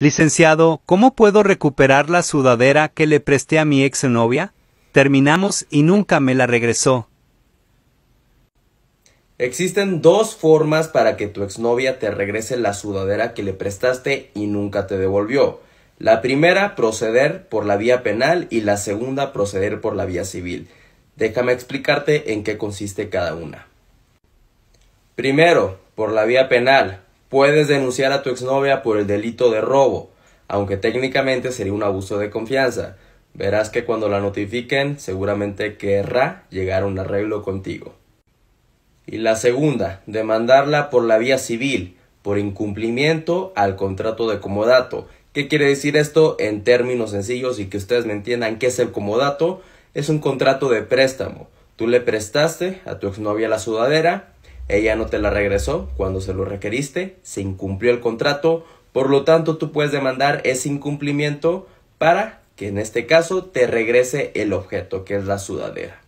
Licenciado, ¿cómo puedo recuperar la sudadera que le presté a mi exnovia? Terminamos y nunca me la regresó. Existen dos formas para que tu exnovia te regrese la sudadera que le prestaste y nunca te devolvió. La primera, proceder por la vía penal y la segunda, proceder por la vía civil. Déjame explicarte en qué consiste cada una. Primero, por la vía penal. Puedes denunciar a tu exnovia por el delito de robo, aunque técnicamente sería un abuso de confianza. Verás que cuando la notifiquen seguramente querrá llegar a un arreglo contigo. Y la segunda, demandarla por la vía civil, por incumplimiento al contrato de comodato. ¿Qué quiere decir esto en términos sencillos y que ustedes me entiendan qué es el comodato? Es un contrato de préstamo. Tú le prestaste a tu exnovia la sudadera, ella no te la regresó cuando se lo requeriste, se incumplió el contrato, por lo tanto tú puedes demandar ese incumplimiento para que en este caso te regrese el objeto, que es la sudadera.